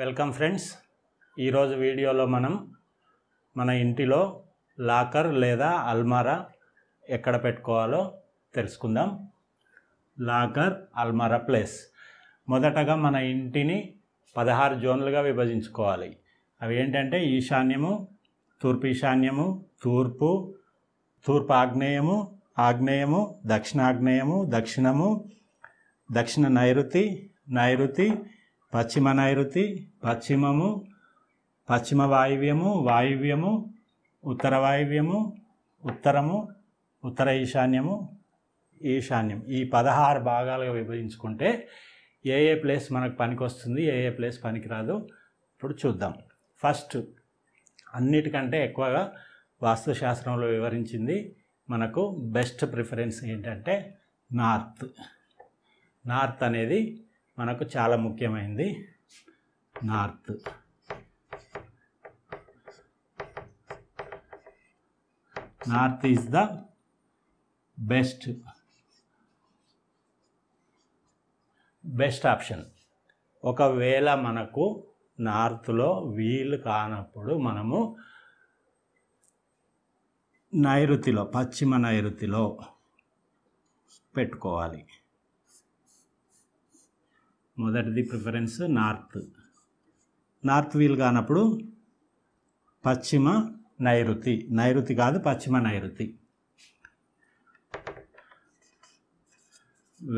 welcome friends ఈరోజు వీడియోలో మనం మన ఇంటిలో లాకర్ లేదా అల్మారా ఎక్కడ పెట్టుకోవాలో తెలుసుకుందాం లాకర్ అల్మారా ప్లేస్ మొదటగా మన ఇంటిని పదహారు జోన్లుగా విభజించుకోవాలి అవి ఏంటంటే ఈశాన్యము తూర్పు ఈశాన్యము తూర్పు తూర్పు ఆగ్నేయము ఆగ్నేయము దక్షిణాగ్నేయము దక్షిణము దక్షిణ నైరుతి నైరుతి పశ్చిమ నైరుతి పశ్చిమము పశ్చిమ వాయువ్యము వాయువ్యము ఉత్తర వాయువ్యము ఉత్తరము ఉత్తర ఈశాన్యము ఈశాన్యం ఈ పదహారు భాగాలుగా విభజించుకుంటే ఏ ఏ ప్లేస్ మనకు పనికి వస్తుంది ఏ ఏ ప్లేస్ పనికిరాదు ఇప్పుడు చూద్దాం ఫస్ట్ అన్నిటికంటే ఎక్కువగా వాస్తుశాస్త్రంలో వివరించింది మనకు బెస్ట్ ప్రిఫరెన్స్ ఏంటంటే నార్త్ నార్త్ అనేది మనకు చాలా ముఖ్యమైనది north north is the best best option ఒకవేళ మనకు నార్త్లో వీలు కానప్పుడు మనము నైరుతిలో పశ్చిమ నైరుతిలో పెట్టుకోవాలి మొదటిది ప్రిఫరెన్స్ నార్త్ నార్త్ వీల్ కానప్పుడు పశ్చిమ నైరుతి నైరుతి కాదు పశ్చిమ నైరుతి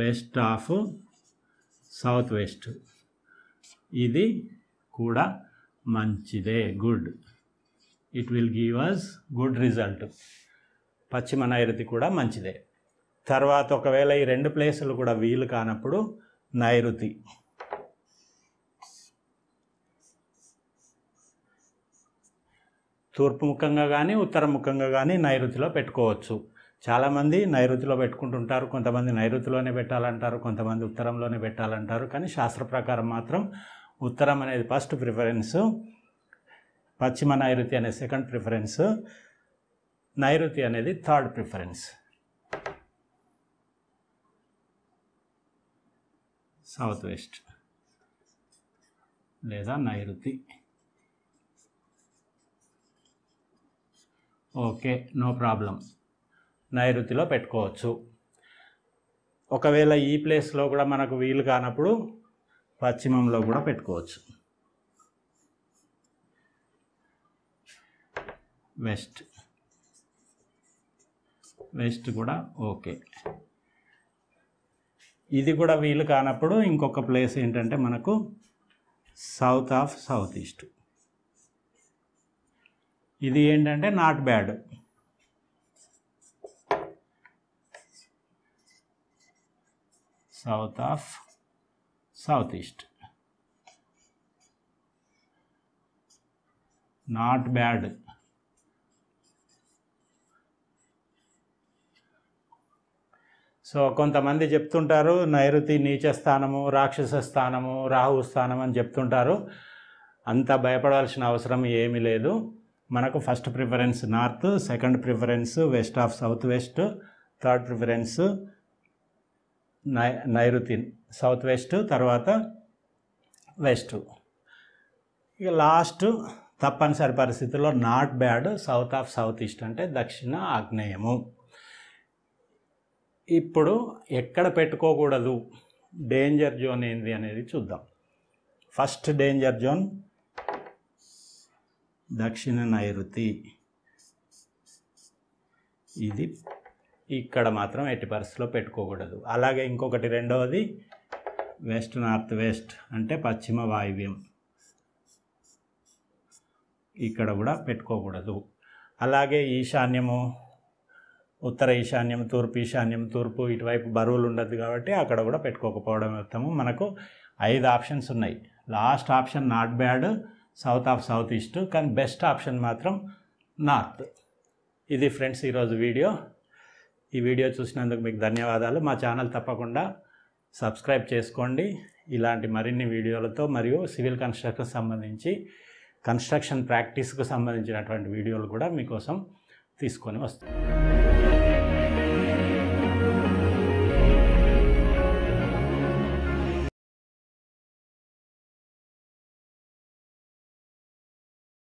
వెస్ట్ ఆఫ్ సౌత్ వెస్ట్ ఇది కూడా మంచిదే good it will give us good result పశ్చిమ నైరుతి కూడా మంచిదే తర్వాత ఒకవేళ ఈ రెండు ప్లేసులు కూడా వీలు కానప్పుడు నైరుతి తూర్పుముఖంగా కానీ ఉత్తరముఖంగా కానీ నైరుతిలో పెట్టుకోవచ్చు చాలామంది నైరుతిలో పెట్టుకుంటుంటారు కొంతమంది నైరుతిలోనే పెట్టాలంటారు కొంతమంది ఉత్తరంలోనే పెట్టాలంటారు కానీ శాస్త్ర ప్రకారం మాత్రం ఉత్తరం అనేది ఫస్ట్ ప్రిఫరెన్స్ పశ్చిమ నైరుతి అనేది సెకండ్ ప్రిఫరెన్స్ నైరుతి అనేది థర్డ్ ప్రిఫరెన్స్ సౌత్ వెస్ట్ లేదా నైరుతి ఓకే నో ప్రాబ్లం నైరుతిలో పెట్టుకోవచ్చు ఒకవేళ ఈ ప్లేస్లో కూడా మనకు వీలు కానప్పుడు పశ్చిమంలో కూడా పెట్టుకోవచ్చు వెస్ట్ వెస్ట్ కూడా ఓకే ఇది కూడా వీలు కానప్పుడు ఇంకొక ప్లేస్ ఏంటంటే మనకు సౌత్ ఆఫ్ సౌత్ ఈస్ట్ ఇది ఏంటంటే not bad south of south east not bad so కొంతమంది చెప్తుంటారు నైరుతి నీచ స్థానము రాక్షస స్థానము రాహు స్థానం అని చెప్తుంటారు అంత భయపడాల్సిన అవసరం ఏమీ లేదు మనకు first preference north second preference west of south west third preference నై నైరుతి సౌత్ వెస్ట్ తర్వాత వెస్ట్ ఇక లాస్ట్ తప్పనిసరి పరిస్థితుల్లో not bad south of south east అంటే దక్షిణ ఆగ్నేయము ఇప్పుడు ఎక్కడ పెట్టుకోకూడదు డేంజర్ జోన్ ఏంది అనేది చూద్దాం ఫస్ట్ డేంజర్ జోన్ దక్షిణ నైరుతి ఇది ఇక్కడ మాత్రం ఎట్టి పరిస్థితిలో పెట్టుకోకూడదు అలాగే ఇంకొకటి రెండవది వెస్ట్ నార్త్ వెస్ట్ అంటే పశ్చిమ వాయువ్యం ఇక్కడ కూడా పెట్టుకోకూడదు అలాగే ఈశాన్యము ఉత్తర ఈశాన్యం తూర్పు ఈశాన్యం తూర్పు ఇటువైపు బరువులు ఉండదు కాబట్టి అక్కడ కూడా పెట్టుకోకపోవడం ఉత్తమం మనకు ఐదు ఆప్షన్స్ ఉన్నాయి last option not bad south of south east కానీ బెస్ట్ ఆప్షన్ మాత్రం నార్త్ ఇది ఫ్రెండ్స్ ఈరోజు వీడియో ఈ వీడియో చూసినందుకు మీకు ధన్యవాదాలు మా ఛానల్ తప్పకుండా సబ్స్క్రైబ్ చేసుకోండి ఇలాంటి మరిన్ని వీడియోలతో మరియు సివిల్ కన్స్ట్రక్షన్ సంబంధించి కన్స్ట్రక్షన్ ప్రాక్టీస్కు సంబంధించినటువంటి వీడియోలు కూడా మీకోసం తీసుకొని వస్తాను